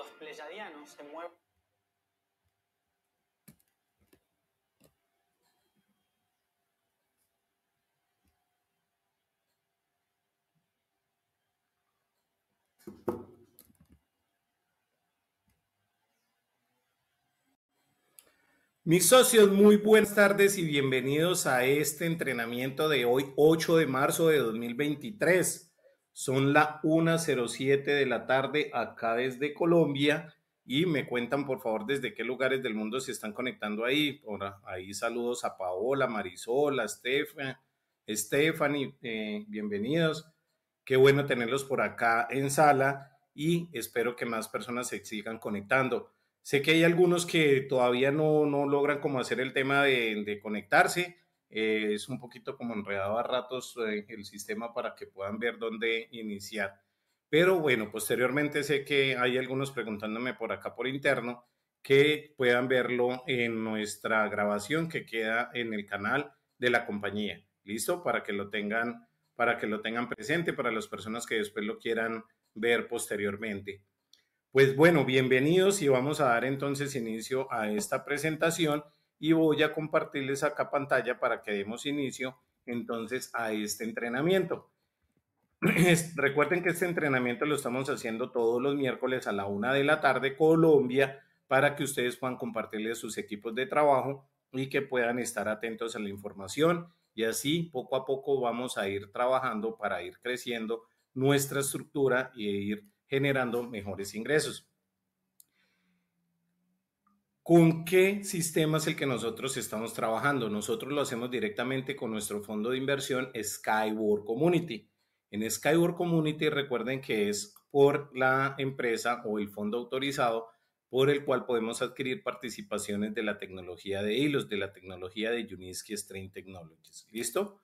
los pleyadianos se mueven. Mis socios, muy buenas tardes y bienvenidos a este entrenamiento de hoy, 8 de marzo de 2023. Son la 1.07 de la tarde acá desde Colombia y me cuentan por favor desde qué lugares del mundo se están conectando ahí. Ahora, ahí saludos a Paola, Marisola, Estefan, Stephanie, eh, bienvenidos. Qué bueno tenerlos por acá en sala y espero que más personas se sigan conectando. Sé que hay algunos que todavía no, logran como hacer el tema de conectarse, eh, es un poquito como enredado a ratos eh, el sistema para que puedan ver dónde iniciar. Pero bueno, posteriormente sé que hay algunos preguntándome por acá por interno que puedan verlo en nuestra grabación que queda en el canal de la compañía. ¿Listo? Para que lo tengan, para que lo tengan presente para las personas que después lo quieran ver posteriormente. Pues bueno, bienvenidos y vamos a dar entonces inicio a esta presentación y voy a compartirles acá pantalla para que demos inicio entonces a este entrenamiento. Recuerden que este entrenamiento lo estamos haciendo todos los miércoles a la una de la tarde Colombia para que ustedes puedan compartirles sus equipos de trabajo y que puedan estar atentos a la información y así poco a poco vamos a ir trabajando para ir creciendo nuestra estructura y ir generando mejores ingresos. ¿Con qué sistema es el que nosotros estamos trabajando? Nosotros lo hacemos directamente con nuestro fondo de inversión Skyward Community. En Skyward Community recuerden que es por la empresa o el fondo autorizado por el cual podemos adquirir participaciones de la tecnología de hilos, de la tecnología de Uniski String Technologies. ¿Listo?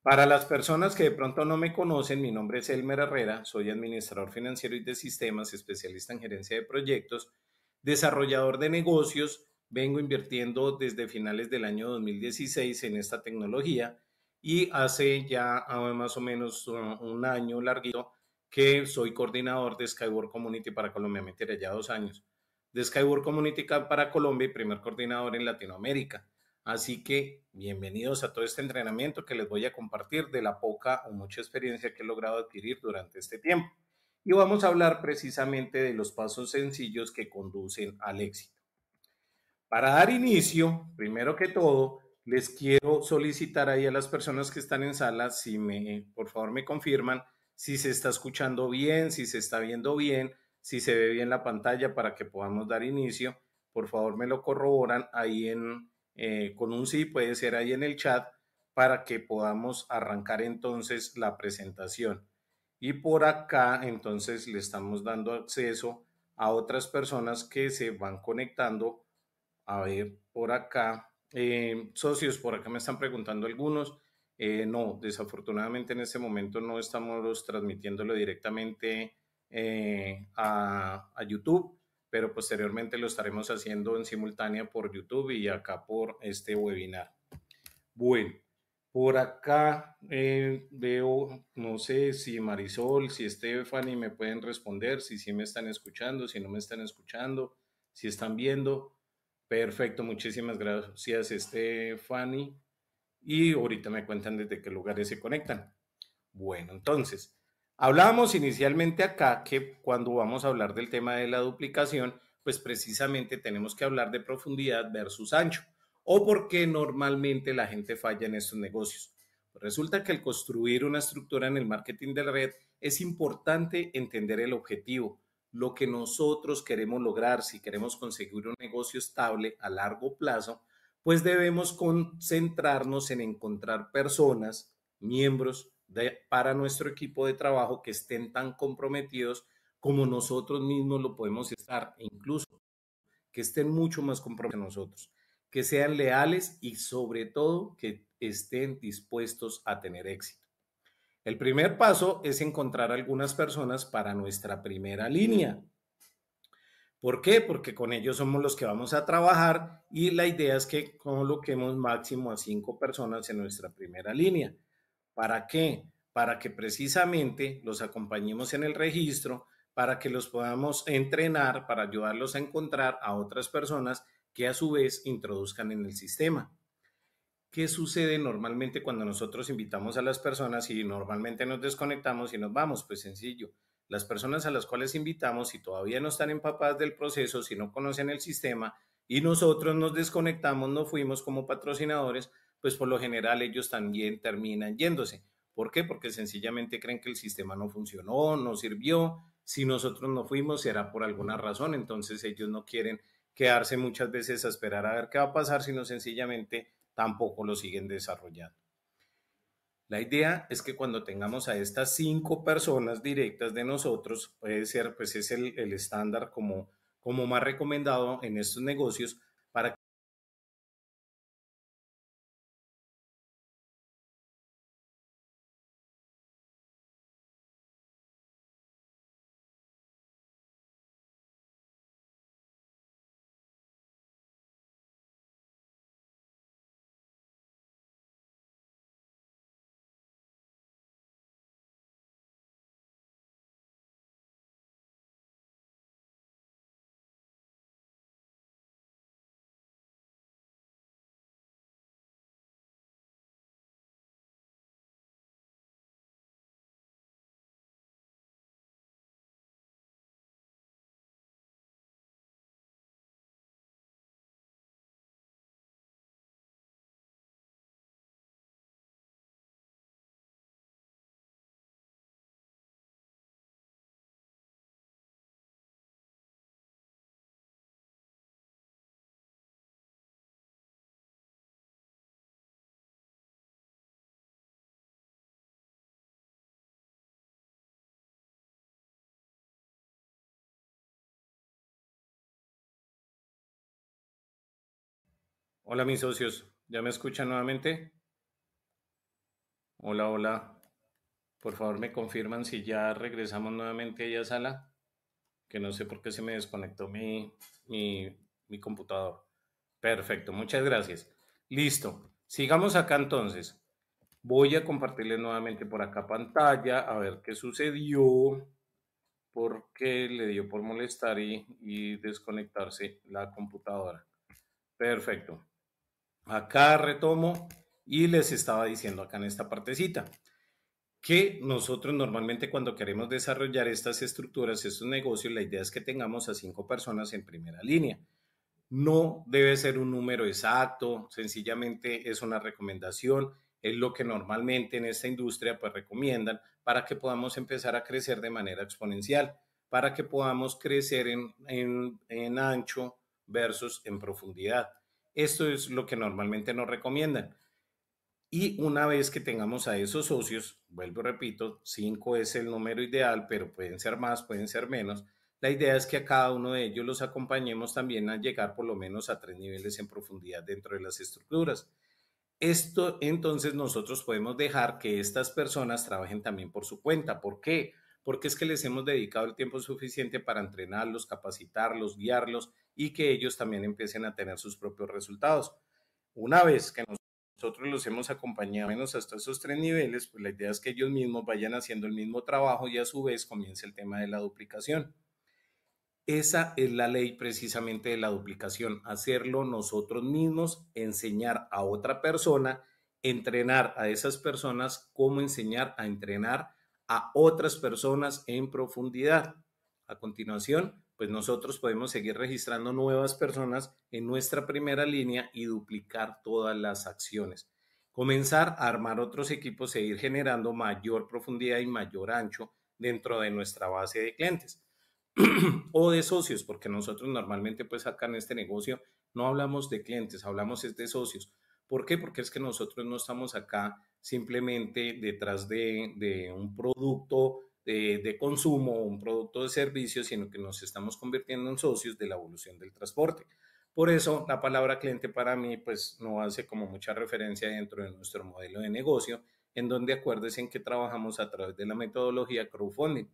Para las personas que de pronto no me conocen, mi nombre es Elmer Herrera, soy administrador financiero y de sistemas, especialista en gerencia de proyectos Desarrollador de negocios, vengo invirtiendo desde finales del año 2016 en esta tecnología y hace ya ah, más o menos ah, un año larguito que soy coordinador de Skyward Community para Colombia, me ya dos años, de Skyward Community para Colombia y primer coordinador en Latinoamérica. Así que bienvenidos a todo este entrenamiento que les voy a compartir de la poca o mucha experiencia que he logrado adquirir durante este tiempo y vamos a hablar precisamente de los pasos sencillos que conducen al éxito. Para dar inicio, primero que todo, les quiero solicitar ahí a las personas que están en sala, si me, por favor, me confirman si se está escuchando bien, si se está viendo bien, si se ve bien la pantalla para que podamos dar inicio. Por favor, me lo corroboran ahí en, eh, con un sí, puede ser ahí en el chat, para que podamos arrancar entonces la presentación. Y por acá entonces le estamos dando acceso a otras personas que se van conectando. A ver, por acá, eh, socios, por acá me están preguntando algunos. Eh, no, desafortunadamente en este momento no estamos transmitiéndolo directamente eh, a, a, YouTube, pero posteriormente lo estaremos haciendo en simultánea por YouTube y acá por este webinar. Bueno, por acá eh, veo, no sé si Marisol, si Stephanie me pueden responder, si sí me están escuchando, si no me están escuchando, si están viendo. Perfecto, muchísimas gracias Stephanie. Y ahorita me cuentan desde qué lugares se conectan. Bueno, entonces, hablábamos inicialmente acá que cuando vamos a hablar del tema de la duplicación, pues precisamente tenemos que hablar de profundidad versus ancho o por qué normalmente la gente falla en estos negocios. Resulta que al construir una estructura en el marketing de la red es importante entender el objetivo, lo que nosotros queremos lograr, si queremos conseguir un negocio estable a largo plazo, pues debemos concentrarnos en encontrar personas, miembros para nuestro equipo de trabajo que estén tan comprometidos como nosotros mismos lo podemos estar, e incluso que estén mucho más comprometidos que nosotros que sean leales y sobre todo que estén dispuestos a tener éxito. El primer paso es encontrar algunas personas para nuestra primera línea. ¿Por qué? Porque con ellos somos los que vamos a trabajar y la idea es que coloquemos máximo a cinco personas en nuestra primera línea. ¿Para qué? Para que precisamente los acompañemos en el registro, para que los podamos entrenar, para ayudarlos a encontrar a otras personas que a su vez introduzcan en el sistema. ¿Qué sucede normalmente cuando nosotros invitamos a las personas y normalmente nos desconectamos y nos vamos? Pues sencillo, las personas a las cuales invitamos, si todavía no están empapadas del proceso, si no conocen el sistema y nosotros nos desconectamos, no fuimos como patrocinadores, pues por lo general ellos también terminan yéndose. ¿Por qué? Porque sencillamente creen que el sistema no funcionó, no sirvió. Si nosotros no fuimos, será por alguna razón, entonces ellos no quieren quedarse muchas veces a esperar a ver qué va a pasar, sino sencillamente tampoco lo siguen desarrollando. La idea es que cuando tengamos a estas cinco personas directas de nosotros, puede ser, pues es el, estándar como más recomendado en estos negocios, Hola mis socios, ¿ya me escuchan nuevamente? Hola, hola. Por favor me confirman si ya regresamos nuevamente a a sala, que no sé por qué se me desconectó mi, mi, computador. Perfecto, muchas gracias. Listo, sigamos acá entonces. Voy a compartirles nuevamente por acá pantalla, a ver qué sucedió, porque le dio por molestar y desconectarse la computadora. Perfecto. Acá retomo y les estaba diciendo acá en esta partecita que nosotros normalmente cuando queremos desarrollar estas estructuras, estos negocios, la idea es que tengamos a cinco personas en primera línea. No debe ser un número exacto, sencillamente es una recomendación, es lo que normalmente en esta industria pues recomiendan para que podamos empezar a crecer de manera exponencial, para que podamos crecer en, en ancho versus en profundidad. Esto es lo que normalmente nos recomiendan. Y una vez que tengamos a esos socios, vuelvo, repito, cinco es el número ideal, pero pueden ser más, pueden ser menos. La idea es que a cada uno de ellos los acompañemos también a llegar por lo menos a tres niveles en profundidad dentro de las estructuras. Esto entonces nosotros podemos dejar que estas personas trabajen también por su cuenta. ¿Por qué? Porque porque es que les hemos dedicado el tiempo suficiente para entrenarlos, capacitarlos, guiarlos y que ellos también empiecen a tener sus propios resultados. Una vez que nosotros los hemos acompañado menos hasta esos tres niveles, pues la idea es que ellos mismos vayan haciendo el mismo trabajo y a su vez comience el tema de la duplicación. Esa es la ley precisamente de la duplicación, hacerlo nosotros mismos, enseñar a otra persona, entrenar a esas personas cómo enseñar a entrenar a otras personas en profundidad. A continuación, pues nosotros podemos seguir registrando nuevas personas en nuestra primera línea y duplicar todas las acciones. Comenzar a armar otros equipos seguir generando mayor profundidad y mayor ancho dentro de nuestra base de clientes o de socios, porque nosotros normalmente pues acá en este negocio no hablamos de clientes, hablamos es de socios, ¿Por qué? Porque es que nosotros no estamos acá simplemente detrás de, un producto de, de, consumo, un producto de servicio, sino que nos estamos convirtiendo en socios de la evolución del transporte. Por eso la palabra cliente para mí pues no hace como mucha referencia dentro de nuestro modelo de negocio, en donde acuérdense en que trabajamos a través de la metodología crowdfunding,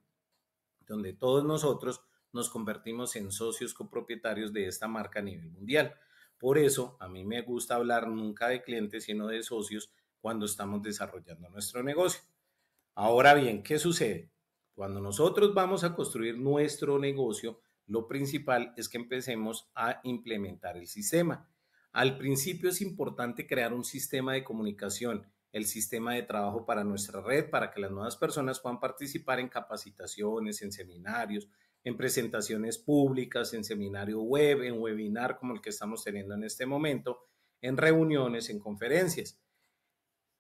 donde todos nosotros nos convertimos en socios copropietarios de esta marca a nivel mundial. Por eso a mí me gusta hablar nunca de clientes, sino de socios cuando estamos desarrollando nuestro negocio. Ahora bien, ¿qué sucede? Cuando nosotros vamos a construir nuestro negocio, lo principal es que empecemos a implementar el sistema. Al principio es importante crear un sistema de comunicación, el sistema de trabajo para nuestra red, para que las nuevas personas puedan participar en capacitaciones, en seminarios, en presentaciones públicas, en seminario web, en webinar como el que estamos teniendo en este momento, en reuniones, en conferencias.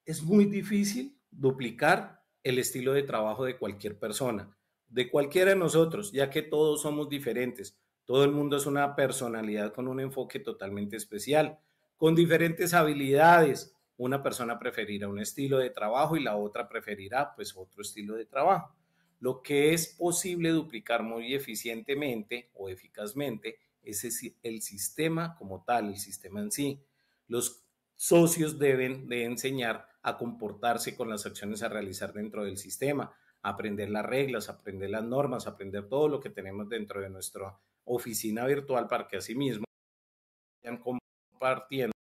Es muy difícil duplicar el estilo de trabajo de cualquier persona, de cualquiera de nosotros, ya que todos somos diferentes. Todo el mundo es una personalidad con un enfoque totalmente especial, con diferentes habilidades. Una persona preferirá un estilo de trabajo y la otra preferirá pues otro estilo de trabajo. Lo que es posible duplicar muy eficientemente o eficazmente es el sistema como tal, el sistema en sí. Los socios deben de enseñar a comportarse con las acciones a realizar dentro del sistema, aprender las reglas, aprender las normas, aprender todo lo que tenemos dentro de nuestra oficina virtual para que asimismo vayan compartiendo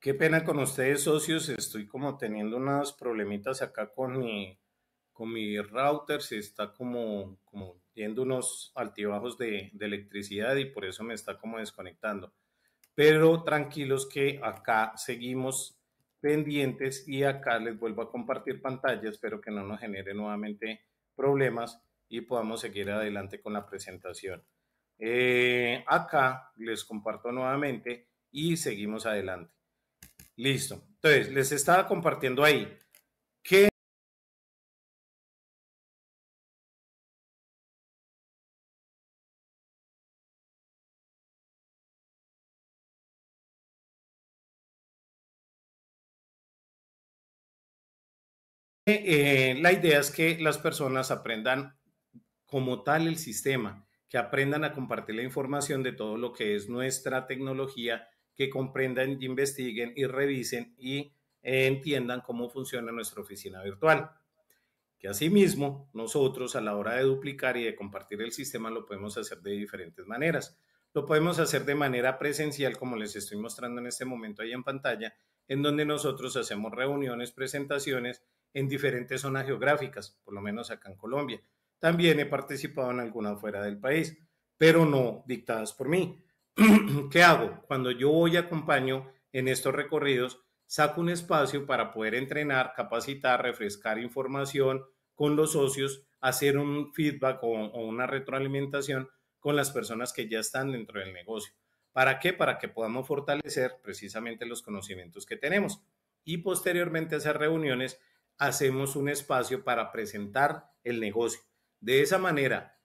Qué pena con ustedes, socios. Estoy como teniendo unas problemitas acá con mi, con mi router. Se está como, como yendo unos altibajos de, de electricidad y por eso me está como desconectando. Pero tranquilos que acá seguimos pendientes y acá les vuelvo a compartir pantalla. Espero que no nos genere nuevamente problemas y podamos seguir adelante con la presentación. Eh, acá les comparto nuevamente y seguimos adelante. Listo. Entonces, les estaba compartiendo ahí. que. Eh, la idea es que las personas aprendan como tal el sistema, que aprendan a compartir la información de todo lo que es nuestra tecnología que comprendan, investiguen y revisen y entiendan cómo funciona nuestra oficina virtual. Que asimismo, nosotros a la hora de duplicar y de compartir el sistema lo podemos hacer de diferentes maneras. Lo podemos hacer de manera presencial, como les estoy mostrando en este momento ahí en pantalla, en donde nosotros hacemos reuniones, presentaciones en diferentes zonas geográficas, por lo menos acá en Colombia. También he participado en alguna fuera del país, pero no dictadas por mí. ¿qué hago? Cuando yo voy acompaño en estos recorridos, saco un espacio para poder entrenar, capacitar, refrescar información con los socios, hacer un feedback o, una retroalimentación con las personas que ya están dentro del negocio. ¿Para qué? Para que podamos fortalecer precisamente los conocimientos que tenemos. Y posteriormente a esas reuniones hacemos un espacio para presentar el negocio. De esa manera,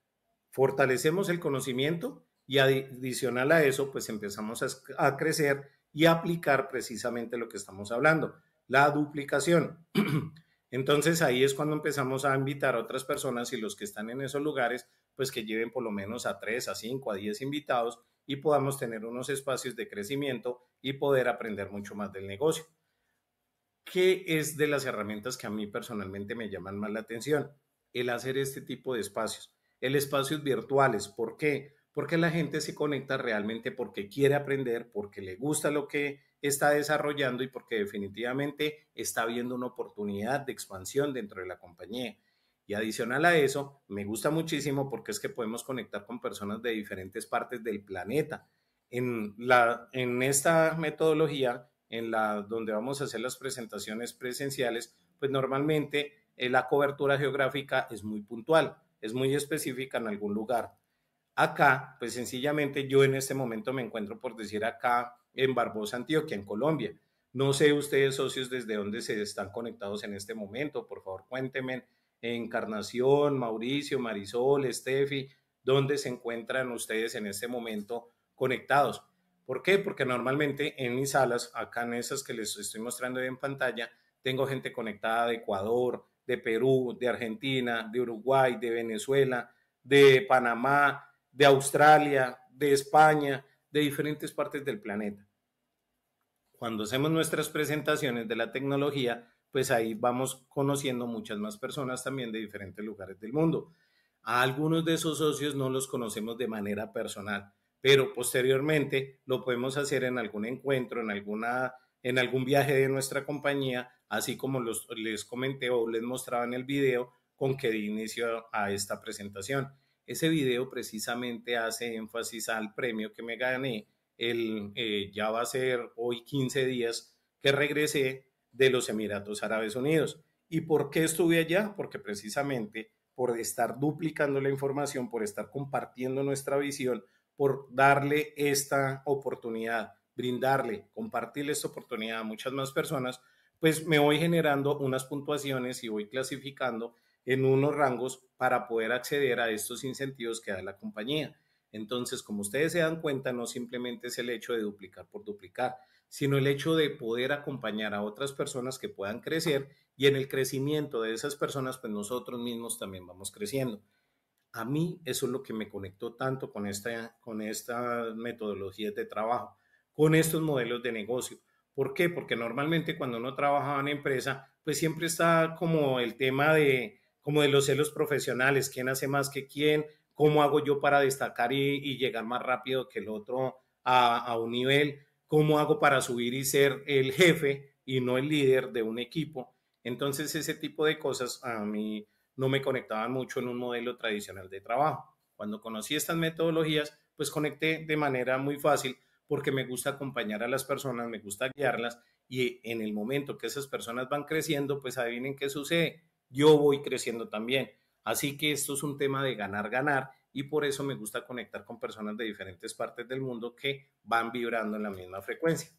fortalecemos el conocimiento y adicional a eso, pues empezamos a, crecer y aplicar precisamente lo que estamos hablando, la duplicación. Entonces ahí es cuando empezamos a invitar a otras personas y los que están en esos lugares, pues que lleven por lo menos a 3, a 5, a 10 invitados y podamos tener unos espacios de crecimiento y poder aprender mucho más del negocio. ¿Qué es de las herramientas que a mí personalmente me llaman más la atención? El hacer este tipo de espacios, el espacios virtuales. ¿Por qué? porque la gente se conecta realmente porque quiere aprender, porque le gusta lo que está desarrollando y porque definitivamente está viendo una oportunidad de expansión dentro de la compañía. Y adicional a eso, me gusta muchísimo porque es que podemos conectar con personas de diferentes partes del planeta. En, la, en esta metodología, en la donde vamos a hacer las presentaciones presenciales, pues normalmente eh, la cobertura geográfica es muy puntual, es muy específica en algún lugar Acá, pues sencillamente yo en este momento me encuentro, por decir acá, en Barbosa, Antioquia, en Colombia. No sé ustedes, socios, desde dónde se están conectados en este momento. Por favor, cuéntenme. Encarnación, Mauricio, Marisol, Estefi dónde se encuentran ustedes en este momento conectados. ¿Por qué? Porque normalmente en mis salas, acá en esas que les estoy mostrando en pantalla, tengo gente conectada de Ecuador, de Perú, de Argentina, de Uruguay, de Venezuela, de Panamá, de Australia, de España, de diferentes partes del planeta. Cuando hacemos nuestras presentaciones de la tecnología, pues ahí vamos conociendo muchas más personas también de diferentes lugares del mundo. A algunos de esos socios no los conocemos de manera personal, pero posteriormente lo podemos hacer en algún encuentro, en, alguna, en algún viaje de nuestra compañía, así como los, les comenté o les mostraba en el video con que di inicio a esta presentación. Ese video precisamente hace énfasis al premio que me gané. El, eh, ya va a ser hoy 15 días que regresé de los Emiratos Árabes Unidos. ¿Y por qué estuve allá? Porque precisamente por estar duplicando la información, por estar compartiendo nuestra visión, por darle esta oportunidad, brindarle, compartirle esta oportunidad a muchas más personas, pues me voy generando unas puntuaciones y voy clasificando en unos rangos para poder acceder a estos incentivos que da la compañía. Entonces, como ustedes se dan cuenta, no simplemente es el hecho de duplicar por duplicar, sino el hecho de poder acompañar a otras personas que puedan crecer y en el crecimiento de esas personas, pues nosotros mismos también vamos creciendo. A mí eso es lo que me conectó tanto con esta, con esta metodología de trabajo, con estos modelos de negocio. ¿Por qué? Porque normalmente cuando uno trabajaba en empresa, pues siempre está como el tema de, como de los celos profesionales, quién hace más que quién, cómo hago yo para destacar y, llegar más rápido que el otro a, a un nivel, cómo hago para subir y ser el jefe y no el líder de un equipo. Entonces ese tipo de cosas a mí no me conectaban mucho en un modelo tradicional de trabajo. Cuando conocí estas metodologías, pues conecté de manera muy fácil porque me gusta acompañar a las personas, me gusta guiarlas y en el momento que esas personas van creciendo, pues adivinen qué sucede, yo voy creciendo también. Así que esto es un tema de ganar, ganar y por eso me gusta conectar con personas de diferentes partes del mundo que van vibrando en la misma frecuencia.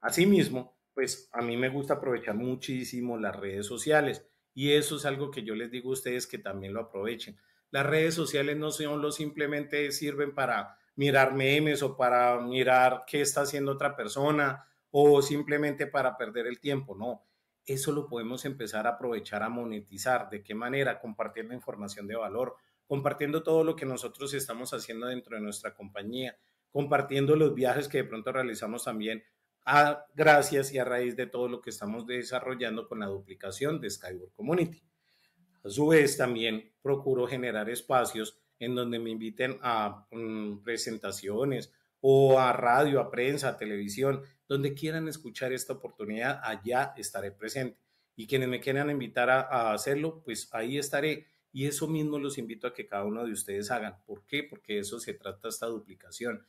Asimismo, pues a mí me gusta aprovechar muchísimo las redes sociales y eso es algo que yo les digo a ustedes que también lo aprovechen. Las redes sociales no solo simplemente sirven para mirar memes o para mirar qué está haciendo otra persona o simplemente para perder el tiempo, no eso lo podemos empezar a aprovechar, a monetizar. ¿De qué manera? Compartiendo información de valor, compartiendo todo lo que nosotros estamos haciendo dentro de nuestra compañía, compartiendo los viajes que de pronto realizamos también a, gracias y a raíz de todo lo que estamos desarrollando con la duplicación de Skyward Community. A su vez, también procuro generar espacios en donde me inviten a mm, presentaciones, o a radio, a prensa, a televisión, donde quieran escuchar esta oportunidad, allá estaré presente. Y quienes me quieran invitar a, hacerlo, pues ahí estaré. Y eso mismo los invito a que cada uno de ustedes hagan. ¿Por qué? Porque eso se trata esta duplicación.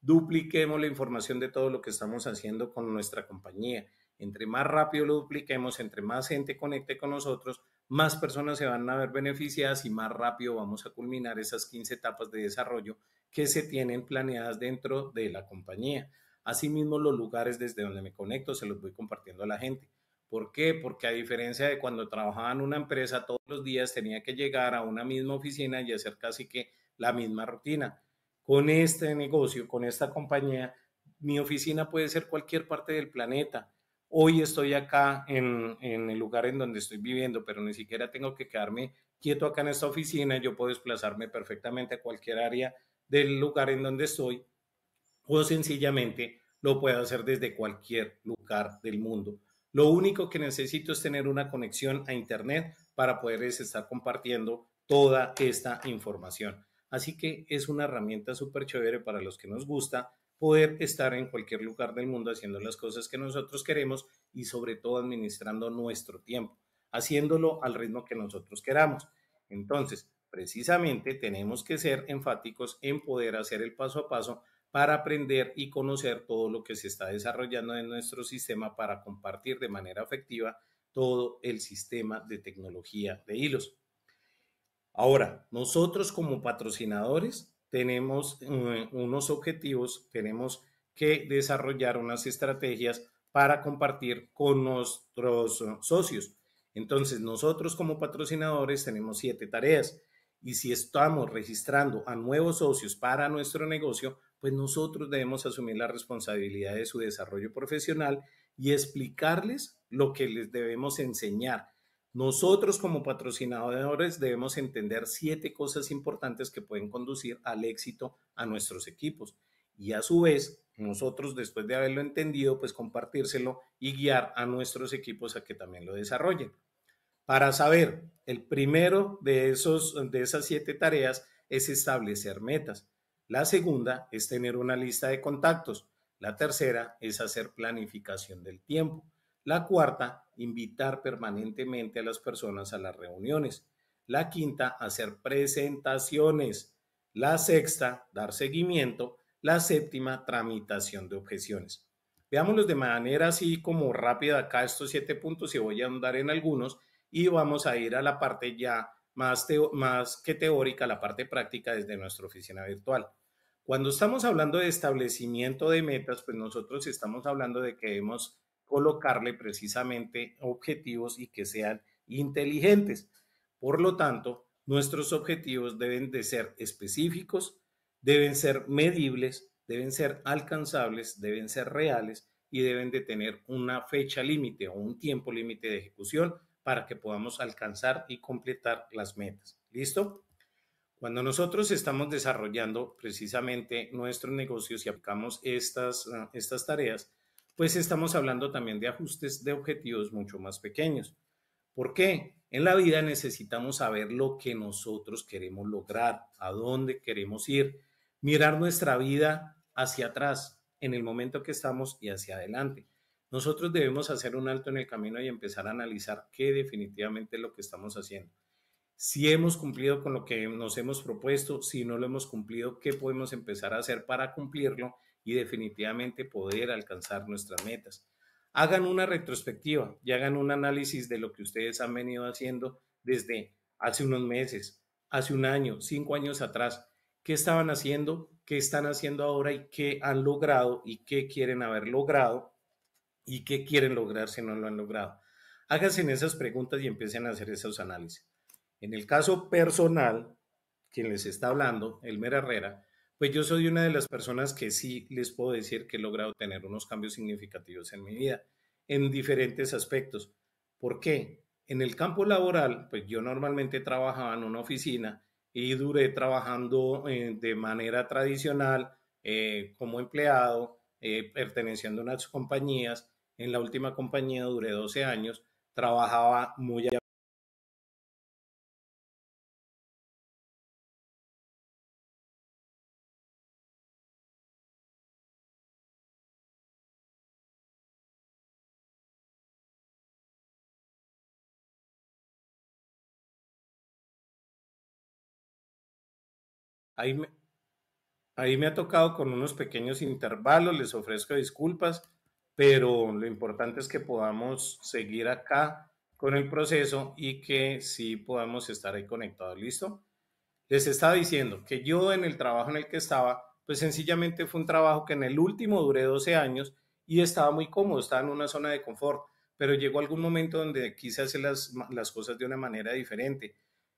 Dupliquemos la información de todo lo que estamos haciendo con nuestra compañía. Entre más rápido lo dupliquemos, entre más gente conecte con nosotros, más personas se van a ver beneficiadas y más rápido vamos a culminar esas 15 etapas de desarrollo que se tienen planeadas dentro de la compañía. Asimismo, los lugares desde donde me conecto se los voy compartiendo a la gente. ¿Por qué? Porque a diferencia de cuando trabajaba en una empresa todos los días tenía que llegar a una misma oficina y hacer casi que la misma rutina. Con este negocio, con esta compañía, mi oficina puede ser cualquier parte del planeta. Hoy estoy acá en, en el lugar en donde estoy viviendo, pero ni siquiera tengo que quedarme quieto acá en esta oficina. Yo puedo desplazarme perfectamente a cualquier área del lugar en donde estoy o sencillamente lo puedo hacer desde cualquier lugar del mundo. Lo único que necesito es tener una conexión a Internet para poder estar compartiendo toda esta información. Así que es una herramienta súper chévere para los que nos gusta poder estar en cualquier lugar del mundo haciendo las cosas que nosotros queremos y sobre todo administrando nuestro tiempo, haciéndolo al ritmo que nosotros queramos. Entonces, Precisamente tenemos que ser enfáticos en poder hacer el paso a paso para aprender y conocer todo lo que se está desarrollando en nuestro sistema para compartir de manera efectiva todo el sistema de tecnología de hilos. Ahora, nosotros como patrocinadores tenemos eh, unos objetivos, tenemos que desarrollar unas estrategias para compartir con nuestros eh, socios. Entonces, nosotros como patrocinadores tenemos siete tareas y si estamos registrando a nuevos socios para nuestro negocio, pues nosotros debemos asumir la responsabilidad de su desarrollo profesional y explicarles lo que les debemos enseñar. Nosotros como patrocinadores debemos entender siete cosas importantes que pueden conducir al éxito a nuestros equipos y a su vez nosotros después de haberlo entendido pues compartírselo y guiar a nuestros equipos a que también lo desarrollen. Para saber, el primero de, de esas siete tareas es establecer metas. La segunda es tener una lista de contactos. La tercera es hacer planificación del tiempo. La cuarta, invitar permanentemente a las personas a las reuniones. La quinta, hacer presentaciones. La sexta, dar seguimiento. La séptima, tramitación de objeciones. Veámoslos de manera así como rápida acá estos siete puntos y voy a andar en algunos y vamos a ir a la parte ya más, que teórica, la parte práctica desde nuestra oficina virtual. Cuando estamos hablando de establecimiento de metas, pues nosotros estamos hablando de que debemos colocarle precisamente objetivos y que sean inteligentes. Por lo tanto, nuestros objetivos deben de ser específicos, deben ser medibles, deben ser alcanzables, deben ser reales y deben de tener una fecha límite o un tiempo límite de ejecución para que podamos alcanzar y completar las metas. ¿Listo? Cuando nosotros estamos desarrollando precisamente nuestros negocios y aplicamos estas, ah, estas tareas, pues estamos hablando también de ajustes de objetivos mucho más pequeños. ¿Por qué? En la vida necesitamos saber lo que nosotros queremos lograr, a dónde queremos ir, mirar nuestra vida hacia atrás, en el momento que estamos y hacia adelante. Nosotros debemos hacer un alto en el camino y empezar a analizar qué definitivamente es lo que estamos haciendo. Si hemos cumplido con lo que nos hemos propuesto, si no lo hemos cumplido, qué podemos empezar a hacer para cumplirlo y definitivamente poder alcanzar nuestras metas. Hagan una retrospectiva y hagan un análisis de lo que ustedes han venido haciendo desde hace unos meses, hace un año, cinco años atrás. ¿Qué estaban haciendo? ¿Qué están haciendo ahora y qué han logrado y qué quieren haber logrado y qué quieren lograr si no lo han logrado. Háganse esas preguntas y empiecen a hacer esos análisis. En el caso personal, quien les está hablando, Elmer Herrera, pues yo soy una de las personas que sí les puedo decir que he logrado tener unos cambios significativos en mi vida, en diferentes aspectos. ¿Por qué? En el campo laboral, pues yo normalmente trabajaba en una oficina y duré trabajando eh, de manera tradicional eh, como empleado, eh, perteneciendo a unas compañías, en la última compañía duré 12 años, trabajaba muy Ahí me, ahí me, ha tocado con unos pequeños intervalos, les ofrezco disculpas pero lo importante es que podamos seguir acá con el proceso y que sí podamos estar ahí conectados. ¿Listo? Les estaba diciendo que yo en el trabajo en el que estaba, pues sencillamente fue un trabajo que en el último duré 12 años y estaba muy cómodo, estaba en una zona de confort, pero llegó algún momento donde quise hacer las, cosas de una manera diferente.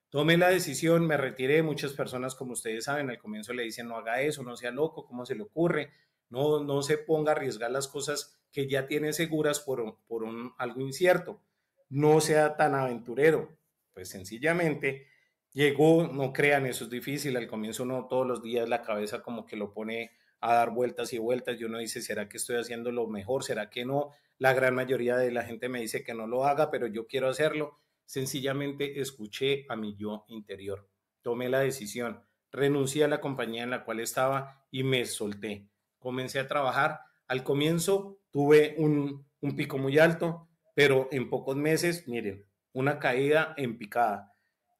Tomé la decisión, me retiré. Muchas personas, como ustedes saben, al comienzo le dicen no haga eso, no sea loco, ¿cómo se le ocurre? No, no se ponga a arriesgar las cosas que ya tiene seguras por, por un, algo incierto. No sea tan aventurero. Pues sencillamente llegó, no crean, eso es difícil. Al comienzo no todos los días la cabeza como que lo pone a dar vueltas y vueltas yo no dice, ¿será que estoy haciendo lo mejor? ¿Será que no? La gran mayoría de la gente me dice que no lo haga, pero yo quiero hacerlo. Sencillamente escuché a mi yo interior. Tomé la decisión, renuncié a la compañía en la cual estaba y me solté comencé a trabajar. Al comienzo tuve un, pico muy alto, pero en pocos meses, miren, una caída en picada.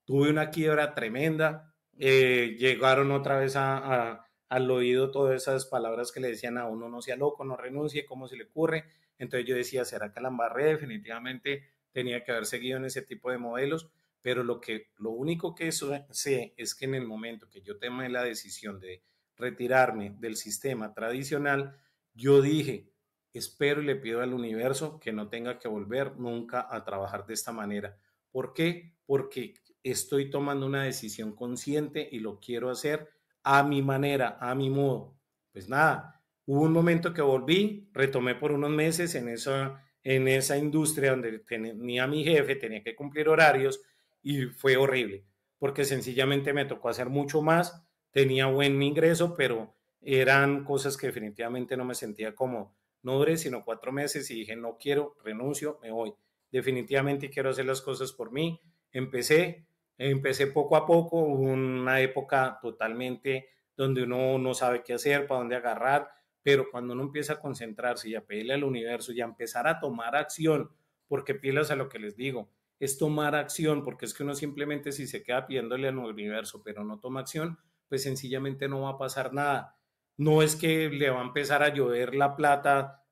Tuve una quiebra tremenda. Eh, llegaron otra vez al oído todas esas palabras que le decían a uno, no sea loco, no renuncie, ¿cómo se le ocurre? Entonces yo decía, ¿será que la embarré? Definitivamente tenía que haber seguido en ese tipo de modelos, pero lo, que, lo único que sé es que en el momento que yo tomé la decisión de retirarme del sistema tradicional, yo dije, espero y le pido al universo que no tenga que volver nunca a trabajar de esta manera. ¿Por qué? Porque estoy tomando una decisión consciente y lo quiero hacer a mi manera, a mi modo. Pues nada, hubo un momento que volví, retomé por unos meses en esa, en esa industria donde tenía mi jefe, tenía que cumplir horarios y fue horrible, porque sencillamente me tocó hacer mucho más tenía buen ingreso, pero eran cosas que definitivamente no me sentía como, no duré sino cuatro meses y dije, no quiero, renuncio, me voy. Definitivamente quiero hacer las cosas por mí. Empecé, empecé poco a poco, una época totalmente donde uno no sabe qué hacer, para dónde agarrar, pero cuando uno empieza a concentrarse y a pedirle al universo y a empezar a tomar acción, porque pilas a lo que les digo, es tomar acción, porque es que uno simplemente si se queda pidiéndole al universo, pero no toma acción, pues sencillamente no va a pasar nada. No es que le va a empezar a llover la plata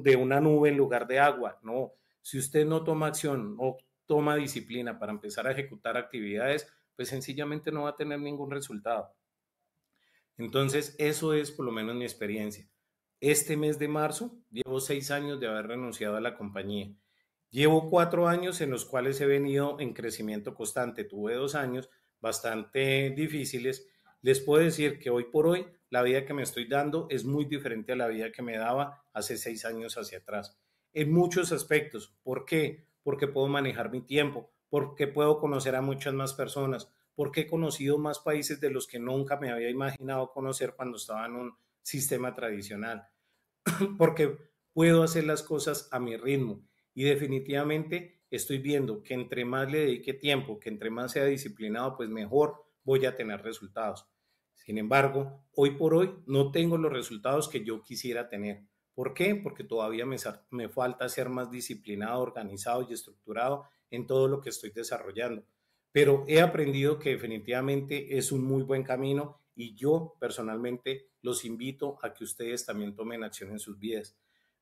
de una nube en lugar de agua, no. Si usted no toma acción, o toma disciplina para empezar a ejecutar actividades, pues sencillamente no va a tener ningún resultado. Entonces, eso es por lo menos mi experiencia. Este mes de marzo llevo seis años de haber renunciado a la compañía. Llevo cuatro años en los cuales he venido en crecimiento constante. Tuve dos años bastante difíciles les puedo decir que hoy por hoy la vida que me estoy dando es muy diferente a la vida que me daba hace seis años hacia atrás, en muchos aspectos. ¿Por qué? Porque puedo manejar mi tiempo, porque puedo conocer a muchas más personas, porque he conocido más países de los que nunca me había imaginado conocer cuando estaba en un sistema tradicional, porque puedo hacer las cosas a mi ritmo y definitivamente estoy viendo que entre más le dedique tiempo, que entre más sea disciplinado, pues mejor voy a tener resultados. Sin embargo, hoy por hoy no tengo los resultados que yo quisiera tener. ¿Por qué? Porque todavía me, falta ser más disciplinado, organizado y estructurado en todo lo que estoy desarrollando. Pero he aprendido que definitivamente es un muy buen camino y yo personalmente los invito a que ustedes también tomen acción en sus vidas.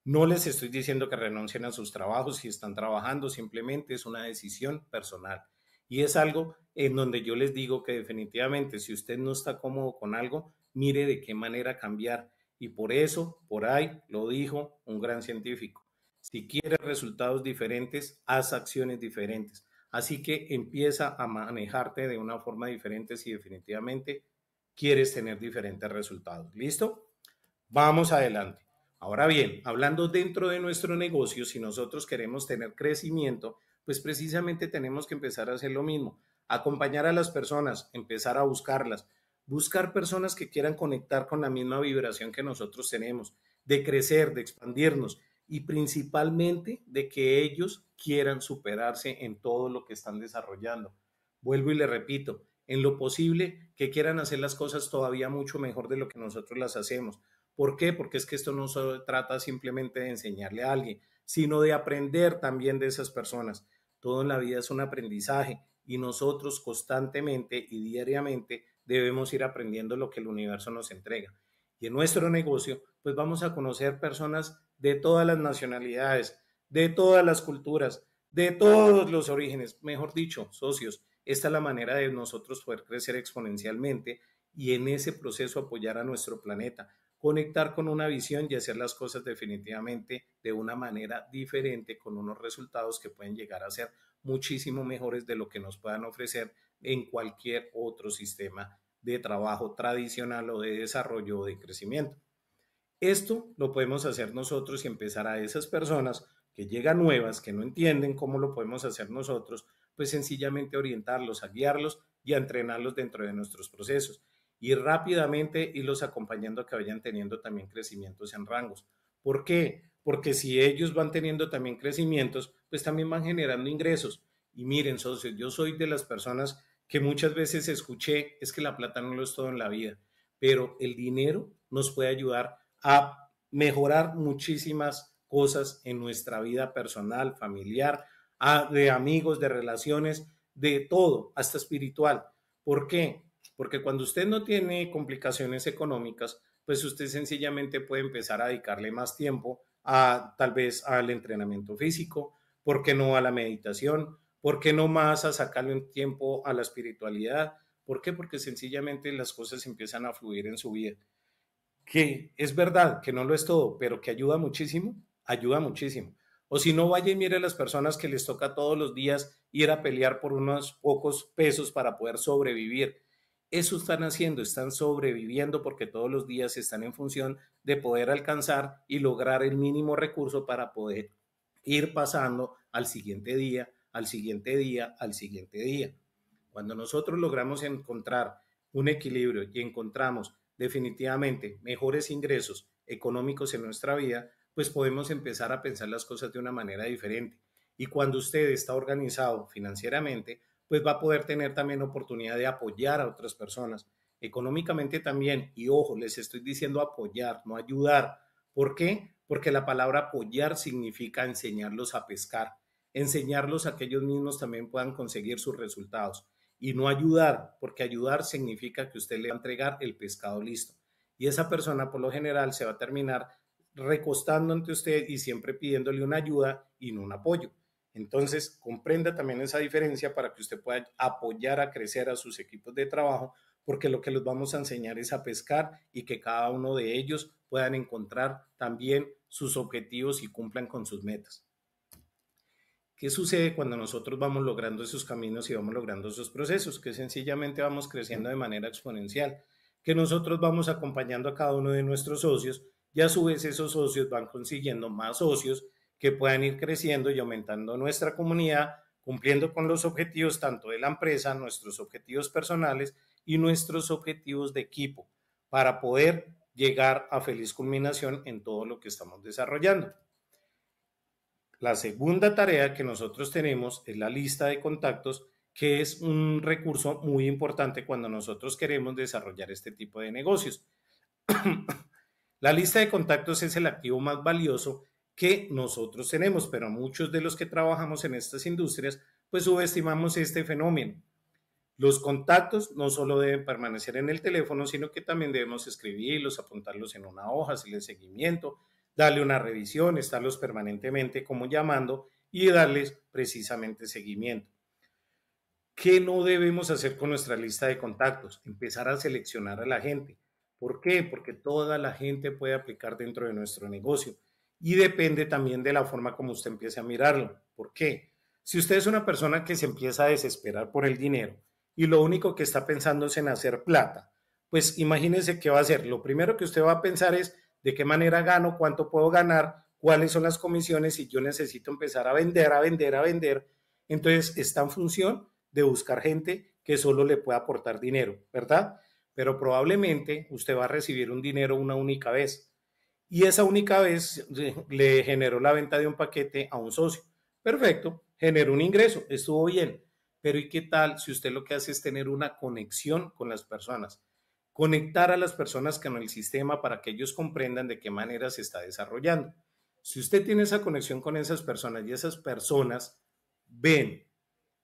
No les estoy diciendo que renuncien a sus trabajos si están trabajando, simplemente es una decisión personal. Y es algo en donde yo les digo que definitivamente si usted no está cómodo con algo, mire de qué manera cambiar. Y por eso, por ahí, lo dijo un gran científico. Si quieres resultados diferentes, haz acciones diferentes. Así que empieza a manejarte de una forma diferente si definitivamente quieres tener diferentes resultados. ¿Listo? Vamos adelante. Ahora bien, hablando dentro de nuestro negocio, si nosotros queremos tener crecimiento, pues precisamente tenemos que empezar a hacer lo mismo, acompañar a las personas, empezar a buscarlas, buscar personas que quieran conectar con la misma vibración que nosotros tenemos, de crecer, de expandirnos y principalmente de que ellos quieran superarse en todo lo que están desarrollando. Vuelvo y le repito, en lo posible que quieran hacer las cosas todavía mucho mejor de lo que nosotros las hacemos. ¿Por qué? Porque es que esto no se trata simplemente de enseñarle a alguien, sino de aprender también de esas personas. Todo en la vida es un aprendizaje y nosotros constantemente y diariamente debemos ir aprendiendo lo que el universo nos entrega. Y en nuestro negocio, pues vamos a conocer personas de todas las nacionalidades, de todas las culturas, de todos los orígenes, mejor dicho, socios. Esta es la manera de nosotros poder crecer exponencialmente y en ese proceso apoyar a nuestro planeta, conectar con una visión y hacer las cosas definitivamente de una manera diferente, con unos resultados que pueden llegar a ser muchísimo mejores de lo que nos puedan ofrecer en cualquier otro sistema de trabajo tradicional o de desarrollo o de crecimiento. Esto lo podemos hacer nosotros y empezar a esas personas que llegan nuevas, que no entienden cómo lo podemos hacer nosotros, pues sencillamente orientarlos, a guiarlos y a entrenarlos dentro de nuestros procesos y rápidamente irlos acompañando a que vayan teniendo también crecimientos en rangos. ¿Por qué? Porque si ellos van teniendo también crecimientos, pues también van generando ingresos. Y miren, socios, yo soy de las personas que muchas veces escuché, es que la plata no lo es todo en la vida, pero el dinero nos puede ayudar a mejorar muchísimas cosas en nuestra vida personal, familiar, de amigos, de relaciones, de todo, hasta espiritual. ¿Por qué? porque cuando usted no tiene complicaciones económicas, pues usted sencillamente puede empezar a dedicarle más tiempo a tal vez al entrenamiento físico, ¿por qué no a la meditación? ¿Por qué no más a sacarle un tiempo a la espiritualidad? ¿Por qué? Porque sencillamente las cosas empiezan a fluir en su vida. Que es verdad que no lo es todo, pero que ayuda muchísimo, ayuda muchísimo. O si no, vaya y mire a las personas que les toca todos los días ir a pelear por unos pocos pesos para poder sobrevivir eso están haciendo, están sobreviviendo porque todos los días están en función de poder alcanzar y lograr el mínimo recurso para poder ir pasando al siguiente día, al siguiente día, al siguiente día. Cuando nosotros logramos encontrar un equilibrio y encontramos definitivamente mejores ingresos económicos en nuestra vida, pues podemos empezar a pensar las cosas de una manera diferente. Y cuando usted está organizado financieramente, pues va a poder tener también oportunidad de apoyar a otras personas económicamente también. Y ojo, les estoy diciendo apoyar, no ayudar. ¿Por qué? Porque la palabra apoyar significa enseñarlos a pescar, enseñarlos a que ellos mismos también puedan conseguir sus resultados. Y no ayudar, porque ayudar significa que usted le va a entregar el pescado listo. Y esa persona por lo general se va a terminar recostando ante usted y siempre pidiéndole una ayuda y no un apoyo. Entonces, comprenda también esa diferencia para que usted pueda apoyar a crecer a sus equipos de trabajo, porque lo que les vamos a enseñar es a pescar y que cada uno de ellos puedan encontrar también sus objetivos y cumplan con sus metas. ¿Qué sucede cuando nosotros vamos logrando esos caminos y vamos logrando esos procesos? Que sencillamente vamos creciendo de manera exponencial, que nosotros vamos acompañando a cada uno de nuestros socios y a su vez esos socios van consiguiendo más socios que puedan ir creciendo y aumentando nuestra comunidad, cumpliendo con los objetivos tanto de la empresa, nuestros objetivos personales y nuestros objetivos de equipo, para poder llegar a feliz culminación en todo lo que estamos desarrollando. La segunda tarea que nosotros tenemos es la lista de contactos, que es un recurso muy importante cuando nosotros queremos desarrollar este tipo de negocios. la lista de contactos es el activo más valioso que nosotros tenemos, pero muchos de los que trabajamos en estas industrias, pues subestimamos este fenómeno. Los contactos no solo deben permanecer en el teléfono, sino que también debemos escribirlos, apuntarlos en una hoja, hacerle seguimiento, darle una revisión, estarlos permanentemente como llamando y darles precisamente seguimiento. ¿Qué no debemos hacer con nuestra lista de contactos? Empezar a seleccionar a la gente. ¿Por qué? Porque toda la gente puede aplicar dentro de nuestro negocio y depende también de la forma como usted empiece a mirarlo. ¿Por qué? Si usted es una persona que se empieza a desesperar por el dinero y lo único que está pensando es en hacer plata, pues imagínese qué va a hacer. Lo primero que usted va a pensar es de qué manera gano, cuánto puedo ganar, cuáles son las comisiones y yo necesito empezar a vender, a vender, a vender. Entonces está en función de buscar gente que solo le pueda aportar dinero, ¿verdad? Pero probablemente usted va a recibir un dinero una única vez y esa única vez le generó la venta de un paquete a un socio. Perfecto, generó un ingreso, estuvo bien. Pero ¿y qué tal si usted lo que hace es tener una conexión con las personas? Conectar a las personas con el sistema para que ellos comprendan de qué manera se está desarrollando. Si usted tiene esa conexión con esas personas y esas personas ven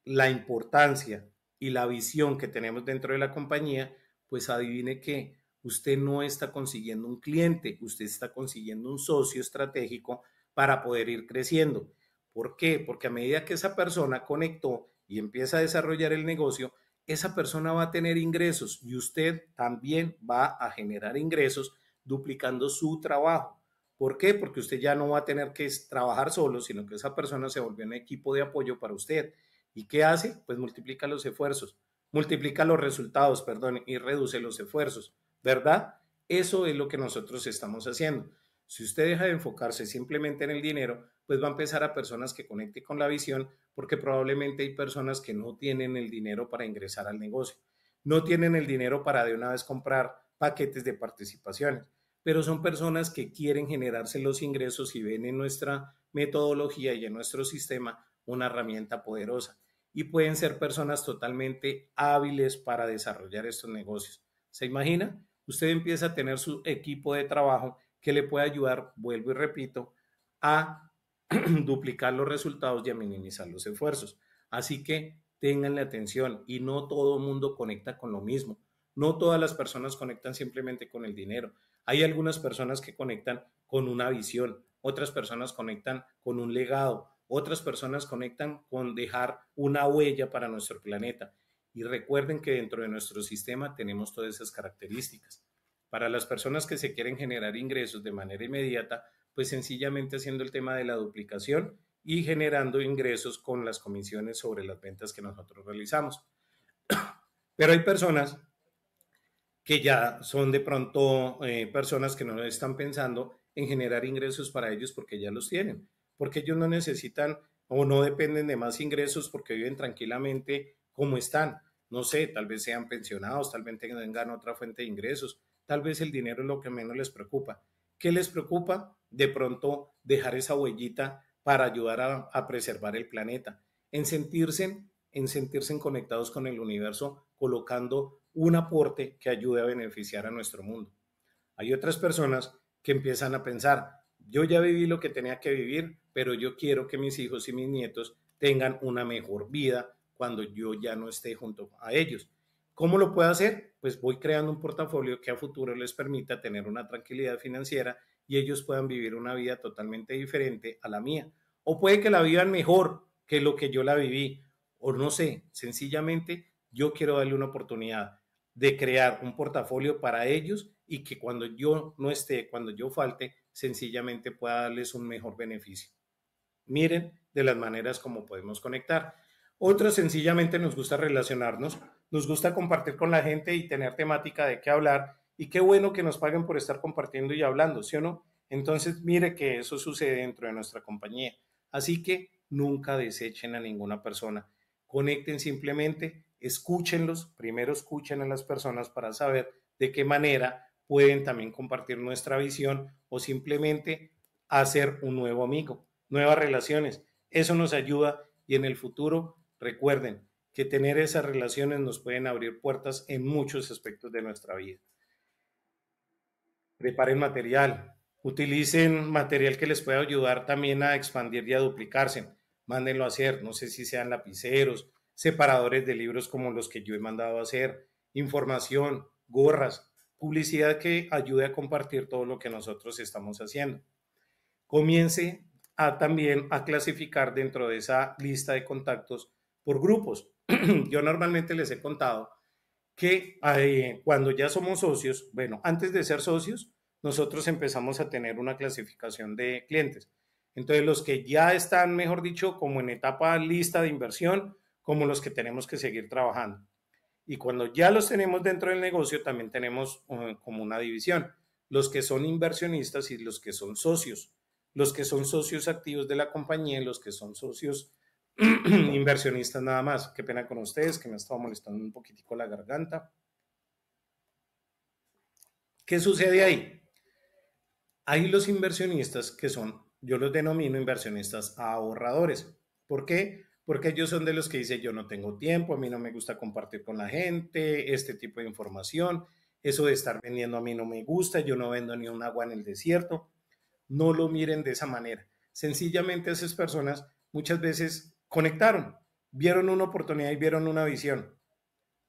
la importancia y la visión que tenemos dentro de la compañía, pues adivine qué usted no está consiguiendo un cliente, usted está consiguiendo un socio estratégico para poder ir creciendo. ¿Por qué? Porque a medida que esa persona conectó y empieza a desarrollar el negocio, esa persona va a tener ingresos y usted también va a generar ingresos duplicando su trabajo. ¿Por qué? Porque usted ya no va a tener que trabajar solo, sino que esa persona se volvió un equipo de apoyo para usted. ¿Y qué hace? Pues multiplica los esfuerzos, multiplica los resultados, perdón, y reduce los esfuerzos. ¿verdad? Eso es lo que nosotros estamos haciendo. Si usted deja de enfocarse simplemente en el dinero, pues va a empezar a personas que conecten con la visión, porque probablemente hay personas que no tienen el dinero para ingresar al negocio, no tienen el dinero para de una vez comprar paquetes de participaciones, pero son personas que quieren generarse los ingresos y ven en nuestra metodología y en nuestro sistema una herramienta poderosa. Y pueden ser personas totalmente hábiles para desarrollar estos negocios. ¿Se imagina? usted empieza a tener su equipo de trabajo que le puede ayudar, vuelvo y repito, a duplicar los resultados y a minimizar los esfuerzos. Así que tengan la atención y no todo el mundo conecta con lo mismo. No todas las personas conectan simplemente con el dinero. Hay algunas personas que conectan con una visión, otras personas conectan con un legado, otras personas conectan con dejar una huella para nuestro planeta. Y recuerden que dentro de nuestro sistema tenemos todas esas características. Para las personas que se quieren generar ingresos de manera inmediata, pues sencillamente haciendo el tema de la duplicación y generando ingresos con las comisiones sobre las ventas que nosotros realizamos. Pero hay personas que ya son de pronto eh, personas que no están pensando en generar ingresos para ellos porque ya los tienen, porque ellos no necesitan o no dependen de más ingresos porque viven tranquilamente como están no sé, tal vez sean pensionados, tal vez tengan otra fuente de ingresos, tal vez el dinero es lo que menos les preocupa. ¿Qué les preocupa? De pronto dejar esa huellita para ayudar a, preservar el planeta, en sentirse, en sentirse conectados con el universo, colocando un aporte que ayude a beneficiar a nuestro mundo. Hay otras personas que empiezan a pensar, yo ya viví lo que tenía que vivir, pero yo quiero que mis hijos y mis nietos tengan una mejor vida, cuando yo ya no esté junto a ellos. ¿Cómo lo puedo hacer? Pues voy creando un portafolio que a futuro les permita tener una tranquilidad financiera y ellos puedan vivir una vida totalmente diferente a la mía. O puede que la vivan mejor que lo que yo la viví. O no sé, sencillamente yo quiero darle una oportunidad de crear un portafolio para ellos y que cuando yo no esté, cuando yo falte, sencillamente pueda darles un mejor beneficio. Miren de las maneras como podemos conectar. Otros sencillamente nos gusta relacionarnos, nos gusta compartir con la gente y tener temática de qué hablar. Y qué bueno que nos paguen por estar compartiendo y hablando, ¿sí o no? Entonces, mire que eso sucede dentro de nuestra compañía. Así que nunca desechen a ninguna persona. Conecten simplemente, escúchenlos, primero escuchen a las personas para saber de qué manera pueden también compartir nuestra visión o simplemente hacer un nuevo amigo, nuevas relaciones. Eso nos ayuda y en el futuro Recuerden que tener esas relaciones nos pueden abrir puertas en muchos aspectos de nuestra vida. Preparen material, utilicen material que les pueda ayudar también a expandir y a duplicarse. Mándenlo a hacer, no sé si sean lapiceros, separadores de libros como los que yo he mandado a hacer, información, gorras, publicidad que ayude a compartir todo lo que nosotros estamos haciendo. Comience a también a clasificar dentro de esa lista de contactos por grupos. Yo normalmente les he contado que eh, cuando ya somos socios, bueno, antes de ser socios, nosotros empezamos a tener una clasificación de clientes. Entonces, los que ya están, mejor dicho, como en etapa lista de inversión, como los que tenemos que seguir trabajando. Y cuando ya los tenemos dentro del negocio, también tenemos eh, como una división, los que son inversionistas y los que son socios, los que son socios activos de la compañía y los que son socios inversionistas nada más. Qué pena con ustedes, que me ha estado molestando un poquitico la garganta. ¿Qué sucede ahí? Hay los inversionistas que son, yo los denomino inversionistas ahorradores. ¿Por qué? Porque ellos son de los que dicen, yo no tengo tiempo, a mí no me gusta compartir con la gente este tipo de información, eso de estar vendiendo a mí no me gusta, yo no vendo ni un agua en el desierto. No lo miren de esa manera. Sencillamente esas personas muchas veces conectaron, vieron una oportunidad y vieron una visión.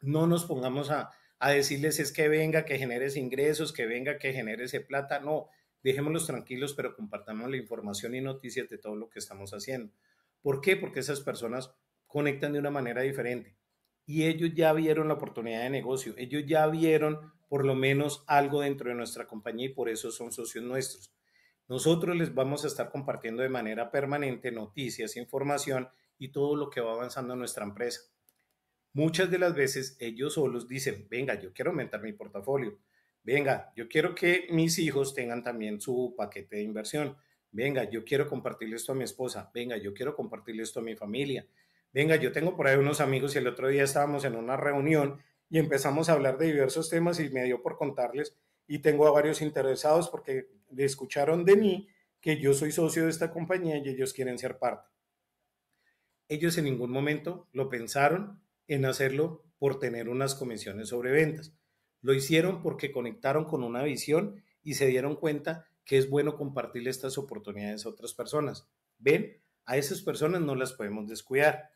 No nos pongamos a, a decirles es que venga, que genere ingresos, que venga, que genere ese plata. No, dejémoslos tranquilos, pero compartamos la información y noticias de todo lo que estamos haciendo. ¿Por qué? Porque esas personas conectan de una manera diferente. Y ellos ya vieron la oportunidad de negocio, ellos ya vieron por lo menos algo dentro de nuestra compañía y por eso son socios nuestros. Nosotros les vamos a estar compartiendo de manera permanente noticias, información y todo lo que va avanzando en nuestra empresa. Muchas de las veces ellos solos dicen, venga, yo quiero aumentar mi portafolio, venga, yo quiero que mis hijos tengan también su paquete de inversión, venga, yo quiero compartirle esto a mi esposa, venga, yo quiero compartirle esto a mi familia, venga, yo tengo por ahí unos amigos y el otro día estábamos en una reunión y empezamos a hablar de diversos temas y me dio por contarles y tengo a varios interesados porque le escucharon de mí que yo soy socio de esta compañía y ellos quieren ser parte ellos en ningún momento lo pensaron en hacerlo por tener unas comisiones sobre ventas. Lo hicieron porque conectaron con una visión y se dieron cuenta que es bueno compartir estas oportunidades a otras personas. Ven, a esas personas no las podemos descuidar.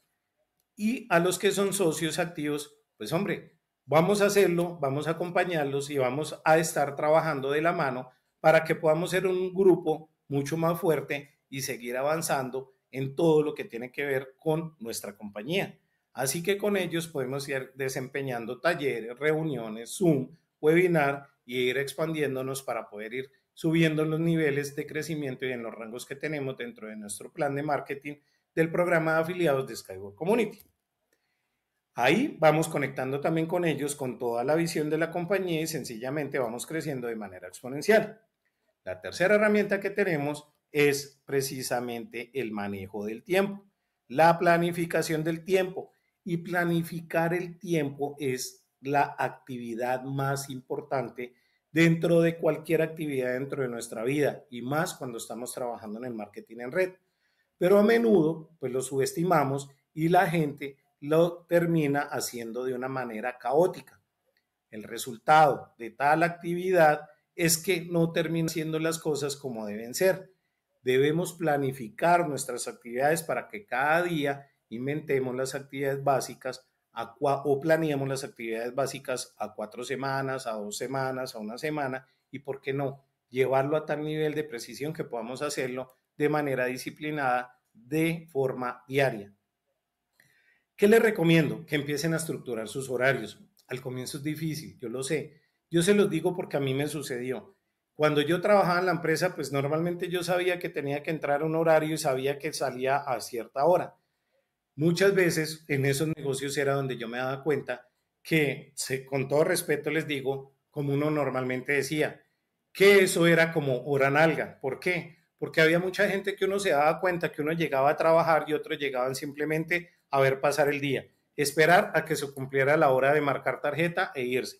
Y a los que son socios activos, pues hombre, vamos a hacerlo, vamos a acompañarlos y vamos a estar trabajando de la mano para que podamos ser un grupo mucho más fuerte y seguir avanzando en todo lo que tiene que ver con nuestra compañía. Así que con ellos podemos ir desempeñando talleres, reuniones, Zoom, webinar y ir expandiéndonos para poder ir subiendo los niveles de crecimiento y en los rangos que tenemos dentro de nuestro plan de marketing del programa de afiliados de Skyward Community. Ahí vamos conectando también con ellos con toda la visión de la compañía y sencillamente vamos creciendo de manera exponencial. La tercera herramienta que tenemos es precisamente el manejo del tiempo, la planificación del tiempo. Y planificar el tiempo es la actividad más importante dentro de cualquier actividad dentro de nuestra vida y más cuando estamos trabajando en el marketing en red. Pero a menudo, pues lo subestimamos y la gente lo termina haciendo de una manera caótica. El resultado de tal actividad es que no termina haciendo las cosas como deben ser debemos planificar nuestras actividades para que cada día inventemos las actividades básicas o planeemos las actividades básicas a cuatro semanas, a dos semanas, a una semana y, ¿por qué no?, llevarlo a tal nivel de precisión que podamos hacerlo de manera disciplinada, de forma diaria. ¿Qué les recomiendo? Que empiecen a estructurar sus horarios. Al comienzo es difícil, yo lo sé. Yo se los digo porque a mí me sucedió. Cuando yo trabajaba en la empresa, pues normalmente yo sabía que tenía que entrar a un horario y sabía que salía a cierta hora. Muchas veces en esos negocios era donde yo me daba cuenta que, con todo respeto les digo, como uno normalmente decía, que eso era como hora nalga. ¿Por qué? Porque había mucha gente que uno se daba cuenta que uno llegaba a trabajar y otros llegaban simplemente a ver pasar el día, esperar a que se cumpliera la hora de marcar tarjeta e irse.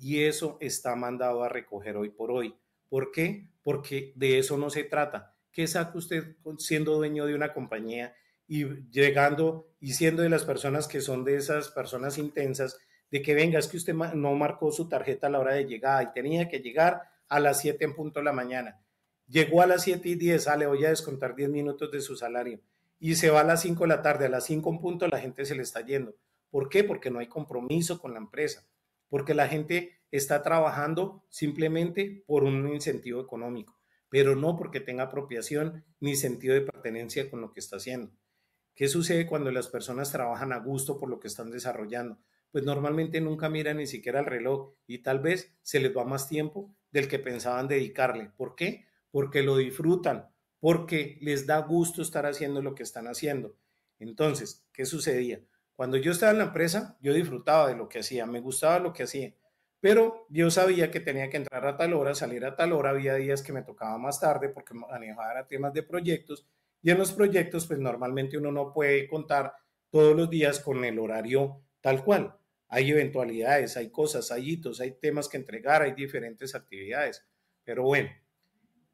Y eso está mandado a recoger hoy por hoy. ¿Por qué? Porque de eso no se trata. ¿Qué saca usted siendo dueño de una compañía y llegando y siendo de las personas que son de esas personas intensas, de que venga, es que usted no marcó su tarjeta a la hora de llegada y tenía que llegar a las 7 en punto de la mañana. Llegó a las 7 y 10, ah, le voy a descontar 10 minutos de su salario y se va a las 5 de la tarde, a las 5 en punto la gente se le está yendo. ¿Por qué? Porque no hay compromiso con la empresa porque la gente está trabajando simplemente por un incentivo económico, pero no porque tenga apropiación ni sentido de pertenencia con lo que está haciendo. ¿Qué sucede cuando las personas trabajan a gusto por lo que están desarrollando? Pues normalmente nunca miran ni siquiera el reloj y tal vez se les va más tiempo del que pensaban dedicarle. ¿Por qué? Porque lo disfrutan, porque les da gusto estar haciendo lo que están haciendo. Entonces, ¿qué sucedía? Cuando yo estaba en la empresa, yo disfrutaba de lo que hacía, me gustaba lo que hacía, pero yo sabía que tenía que entrar a tal hora, salir a tal hora, había días que me tocaba más tarde porque manejaba temas de proyectos y en los proyectos pues normalmente uno no puede contar todos los días con el horario tal cual. Hay eventualidades, hay cosas, hay hitos, hay temas que entregar, hay diferentes actividades. Pero bueno,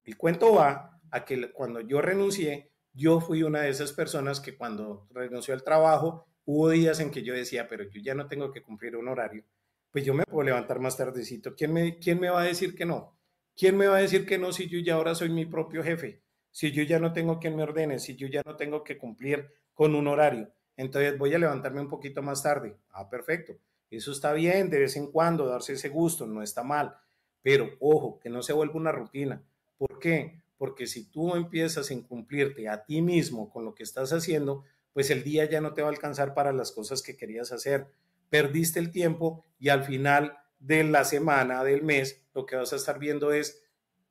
el cuento va a que cuando yo renuncié, yo fui una de esas personas que cuando renunció al trabajo hubo días en que yo decía, pero yo ya no tengo que cumplir un horario, pues yo me puedo levantar más tardecito. ¿Quién me, quién me va a decir que no? ¿Quién me va a decir que no si yo ya ahora soy mi propio jefe? Si yo ya no tengo quien me ordene, si yo ya no tengo que cumplir con un horario. Entonces voy a levantarme un poquito más tarde. Ah, perfecto. Eso está bien de vez en cuando, darse ese gusto, no está mal. Pero ojo, que no se vuelva una rutina. ¿Por qué? Porque si tú empiezas a cumplirte a ti mismo con lo que estás haciendo, pues el día ya no te va a alcanzar para las cosas que querías hacer. Perdiste el tiempo y al final de la semana, del mes, lo que vas a estar viendo es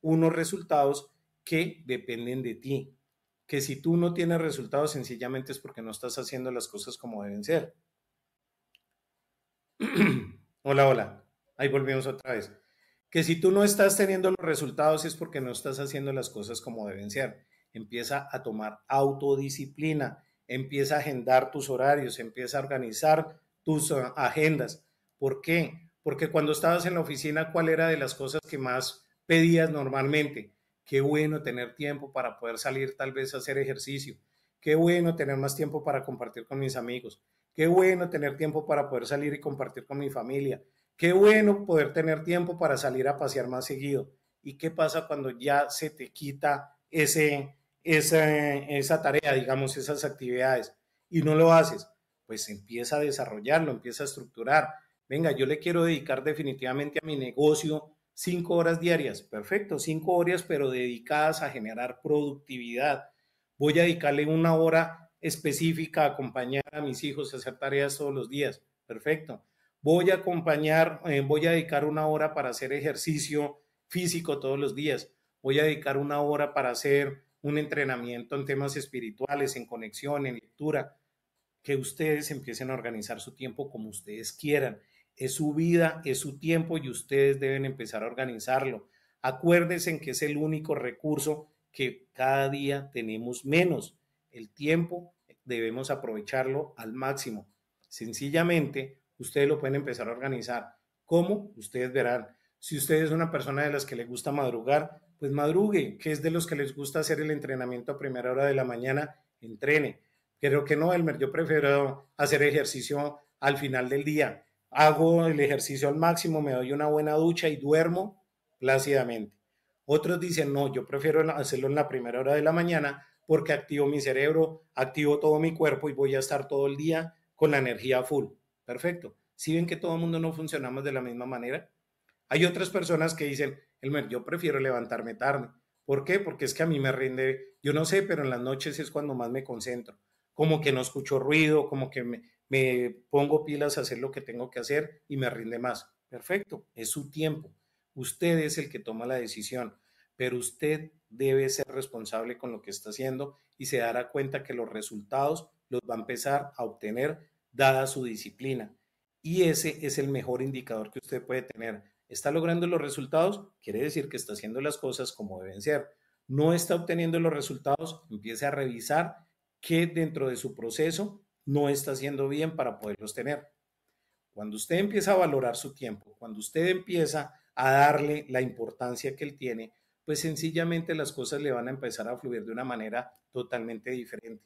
unos resultados que dependen de ti. Que si tú no tienes resultados, sencillamente es porque no estás haciendo las cosas como deben ser. hola, hola. Ahí volvemos otra vez. Que si tú no estás teniendo los resultados es porque no estás haciendo las cosas como deben ser. Empieza a tomar autodisciplina empieza a agendar tus horarios, empieza a organizar tus ah, agendas. ¿Por qué? Porque cuando estabas en la oficina, ¿cuál era de las cosas que más pedías normalmente? Qué bueno tener tiempo para poder salir tal vez a hacer ejercicio. Qué bueno tener más tiempo para compartir con mis amigos. Qué bueno tener tiempo para poder salir y compartir con mi familia. Qué bueno poder tener tiempo para salir a pasear más seguido. ¿Y qué pasa cuando ya se te quita ese, esa, esa tarea, digamos, esas actividades, y no lo haces, pues empieza a desarrollarlo, empieza a estructurar. Venga, yo le quiero dedicar definitivamente a mi negocio cinco horas diarias, perfecto, cinco horas, pero dedicadas a generar productividad. Voy a dedicarle una hora específica a acompañar a mis hijos a hacer tareas todos los días, perfecto. Voy a acompañar, eh, voy a dedicar una hora para hacer ejercicio físico todos los días. Voy a dedicar una hora para hacer un entrenamiento en temas espirituales, en conexión, en lectura, que ustedes empiecen a organizar su tiempo como ustedes quieran. Es su vida, es su tiempo y ustedes deben empezar a organizarlo. Acuérdense que es el único recurso que cada día tenemos menos. El tiempo debemos aprovecharlo al máximo. Sencillamente, ustedes lo pueden empezar a organizar. ¿Cómo? Ustedes verán. Si usted es una persona de las que le gusta madrugar, pues madrugue, que es de los que les gusta hacer el entrenamiento a primera hora de la mañana, entrene. Creo que no, Elmer, yo prefiero hacer ejercicio al final del día. Hago el ejercicio al máximo, me doy una buena ducha y duermo plácidamente. Otros dicen, no, yo prefiero hacerlo en la primera hora de la mañana porque activo mi cerebro, activo todo mi cuerpo y voy a estar todo el día con la energía full. Perfecto. Si ven que todo el mundo no funcionamos de la misma manera. Hay otras personas que dicen, yo prefiero levantarme tarde. ¿Por qué? Porque es que a mí me rinde, yo no sé, pero en las noches es cuando más me concentro. Como que no escucho ruido, como que me, me pongo pilas a hacer lo que tengo que hacer y me rinde más. Perfecto, es su tiempo. Usted es el que toma la decisión, pero usted debe ser responsable con lo que está haciendo y se dará cuenta que los resultados los va a empezar a obtener dada su disciplina. Y ese es el mejor indicador que usted puede tener está logrando los resultados, quiere decir que está haciendo las cosas como deben ser. No está obteniendo los resultados, empiece a revisar qué dentro de su proceso no está haciendo bien para poderlos tener. Cuando usted empieza a valorar su tiempo, cuando usted empieza a darle la importancia que él tiene, pues sencillamente las cosas le van a empezar a fluir de una manera totalmente diferente.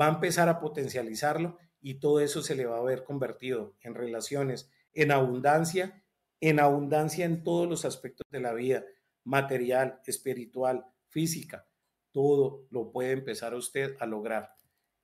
Va a empezar a potencializarlo y todo eso se le va a ver convertido en relaciones, en abundancia en abundancia en todos los aspectos de la vida, material, espiritual, física. Todo lo puede empezar usted a lograr.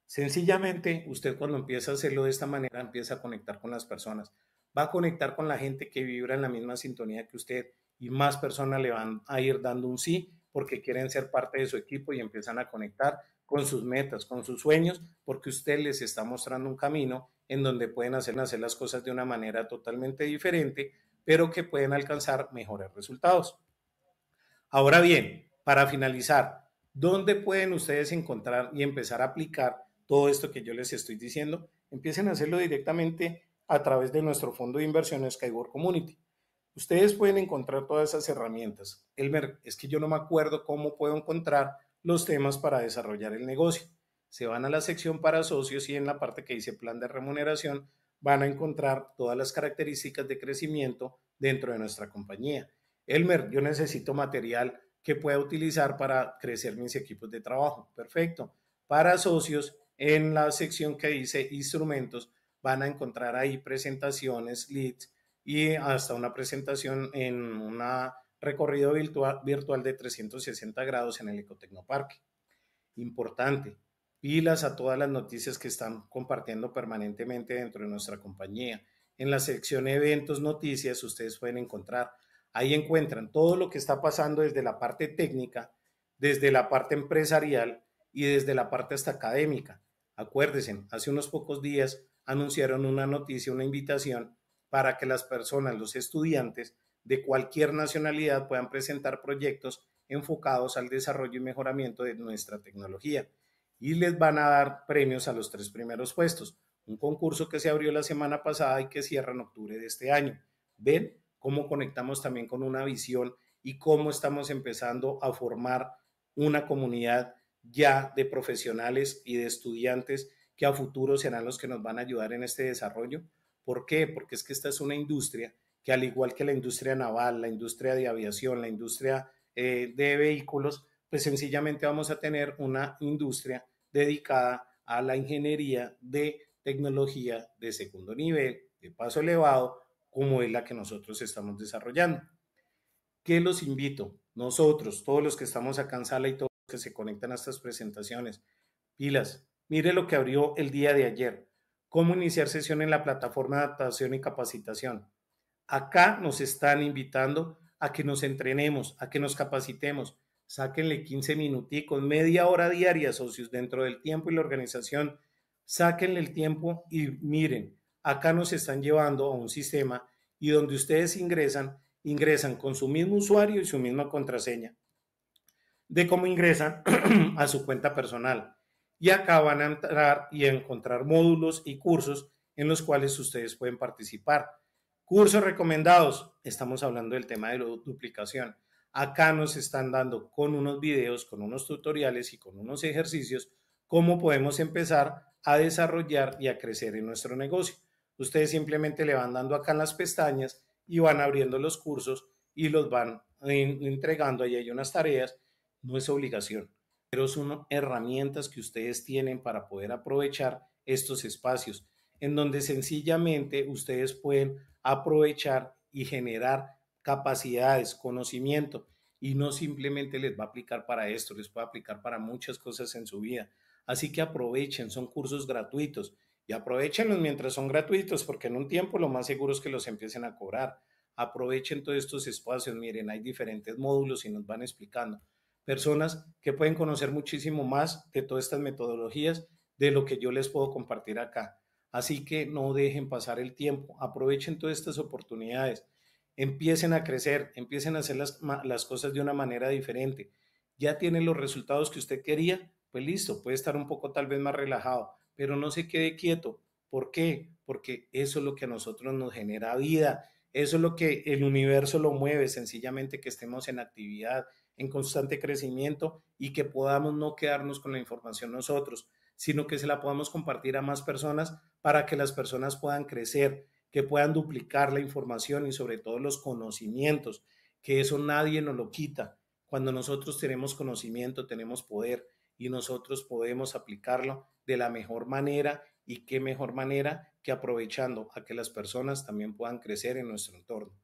Sencillamente, usted cuando empieza a hacerlo de esta manera, empieza a conectar con las personas. Va a conectar con la gente que vibra en la misma sintonía que usted y más personas le van a ir dando un sí porque quieren ser parte de su equipo y empiezan a conectar con sus metas, con sus sueños, porque usted les está mostrando un camino en donde pueden hacer, hacer las cosas de una manera totalmente diferente pero que pueden alcanzar mejores resultados. Ahora bien, para finalizar, ¿dónde pueden ustedes encontrar y empezar a aplicar todo esto que yo les estoy diciendo? Empiecen a hacerlo directamente a través de nuestro fondo de inversiones Skyboard Community. Ustedes pueden encontrar todas esas herramientas. Elmer, es que yo no me acuerdo cómo puedo encontrar los temas para desarrollar el negocio. Se van a la sección para socios y en la parte que dice plan de remuneración van a encontrar todas las características de crecimiento dentro de nuestra compañía. Elmer, yo necesito material que pueda utilizar para crecer mis equipos de trabajo. Perfecto. Para socios, en la sección que dice instrumentos, van a encontrar ahí presentaciones, leads y hasta una presentación en un recorrido virtual, virtual de 360 grados en el Ecotecnoparque. Importante, pilas a todas las noticias que están compartiendo permanentemente dentro de nuestra compañía. En la sección eventos, noticias, ustedes pueden encontrar, ahí encuentran todo lo que está pasando desde la parte técnica, desde la parte empresarial y desde la parte hasta académica. Acuérdense, hace unos pocos días anunciaron una noticia, una invitación para que las personas, los estudiantes de cualquier nacionalidad puedan presentar proyectos enfocados al desarrollo y mejoramiento de nuestra tecnología y les van a dar premios a los tres primeros puestos. Un concurso que se abrió la semana pasada y que cierra en octubre de este año. Ven cómo conectamos también con una visión y cómo estamos empezando a formar una comunidad ya de profesionales y de estudiantes que a futuro serán los que nos van a ayudar en este desarrollo. ¿Por qué? Porque es que esta es una industria que al igual que la industria naval, la industria de aviación, la industria eh, de vehículos, pues sencillamente vamos a tener una industria dedicada a la ingeniería de tecnología de segundo nivel, de paso elevado, como es la que nosotros estamos desarrollando. ¿Qué los invito? Nosotros, todos los que estamos acá en sala y todos los que se conectan a estas presentaciones, pilas, mire lo que abrió el día de ayer, cómo iniciar sesión en la plataforma de adaptación y capacitación. Acá nos están invitando a que nos entrenemos, a que nos capacitemos, sáquenle 15 minuticos, media hora diaria, socios, dentro del tiempo y la organización, sáquenle el tiempo y miren, acá nos están llevando a un sistema y donde ustedes ingresan, ingresan con su mismo usuario y su misma contraseña de cómo ingresan a su cuenta personal. Y acá van a entrar y encontrar módulos y cursos en los cuales ustedes pueden participar. Cursos recomendados, estamos hablando del tema de la duplicación acá nos están dando con unos videos, con unos tutoriales y con unos ejercicios cómo podemos empezar a desarrollar y a crecer en nuestro negocio. Ustedes simplemente le van dando acá en las pestañas y van abriendo los cursos y los van entregando. Ahí hay unas tareas, no es obligación, pero son herramientas que ustedes tienen para poder aprovechar estos espacios en donde sencillamente ustedes pueden aprovechar y generar capacidades, conocimiento, y no simplemente les va a aplicar para esto, les va a aplicar para muchas cosas en su vida. Así que aprovechen, son cursos gratuitos y aprovechenlos mientras son gratuitos, porque en un tiempo lo más seguro es que los empiecen a cobrar. Aprovechen todos estos espacios, miren, hay diferentes módulos y nos van explicando. Personas que pueden conocer muchísimo más de todas estas metodologías de lo que yo les puedo compartir acá. Así que no dejen pasar el tiempo, aprovechen todas estas oportunidades empiecen a crecer, empiecen a hacer las, cosas de una manera diferente. Ya tiene los resultados que usted quería, pues listo, puede estar un poco tal vez más relajado, pero no se quede quieto. ¿Por qué? Porque eso es lo que a nosotros nos genera vida, eso es lo que el universo lo mueve, sencillamente que estemos en actividad, en constante crecimiento y que podamos no quedarnos con la información nosotros, sino que se la podamos compartir a más personas para que las personas puedan crecer que puedan duplicar la información y sobre todo los conocimientos, que eso nadie nos lo quita. Cuando nosotros tenemos conocimiento, tenemos poder y nosotros podemos aplicarlo de la mejor manera y qué mejor manera que aprovechando a que las personas también puedan crecer en nuestro entorno.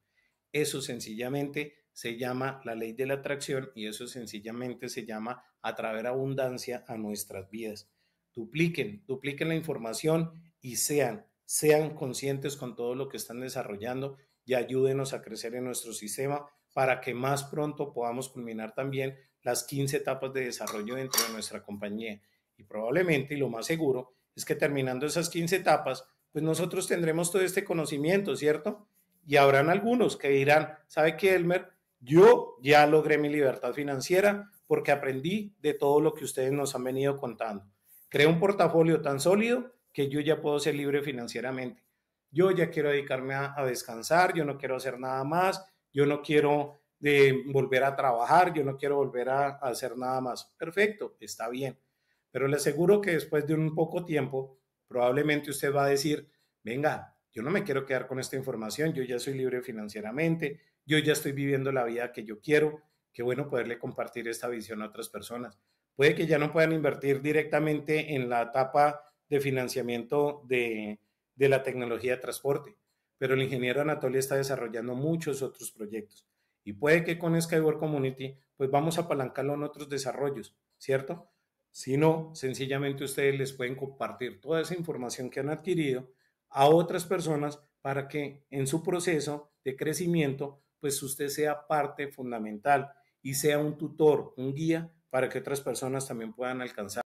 Eso sencillamente se llama la ley de la atracción y eso sencillamente se llama atraer abundancia a nuestras vidas. Dupliquen, dupliquen la información y sean sean conscientes con todo lo que están desarrollando y ayúdenos a crecer en nuestro sistema para que más pronto podamos culminar también las 15 etapas de desarrollo dentro de nuestra compañía. Y probablemente, y lo más seguro, es que terminando esas 15 etapas, pues nosotros tendremos todo este conocimiento, ¿cierto? Y habrán algunos que dirán, ¿sabe qué, Elmer? Yo ya logré mi libertad financiera porque aprendí de todo lo que ustedes nos han venido contando. Creé un portafolio tan sólido que yo ya puedo ser libre financieramente. Yo ya quiero dedicarme a, descansar, yo no quiero hacer nada más, yo no quiero eh, volver a trabajar, yo no quiero volver a, a hacer nada más. Perfecto, está bien. Pero le aseguro que después de un poco tiempo, probablemente usted va a decir, venga, yo no me quiero quedar con esta información, yo ya soy libre financieramente, yo ya estoy viviendo la vida que yo quiero, qué bueno poderle compartir esta visión a otras personas. Puede que ya no puedan invertir directamente en la etapa de financiamiento de, la tecnología de transporte. Pero el ingeniero Anatolia está desarrollando muchos otros proyectos. Y puede que con Skyward Community, pues vamos a apalancarlo en otros desarrollos, ¿cierto? Si no, sencillamente ustedes les pueden compartir toda esa información que han adquirido a otras personas para que en su proceso de crecimiento, pues usted sea parte fundamental y sea un tutor, un guía para que otras personas también puedan alcanzar.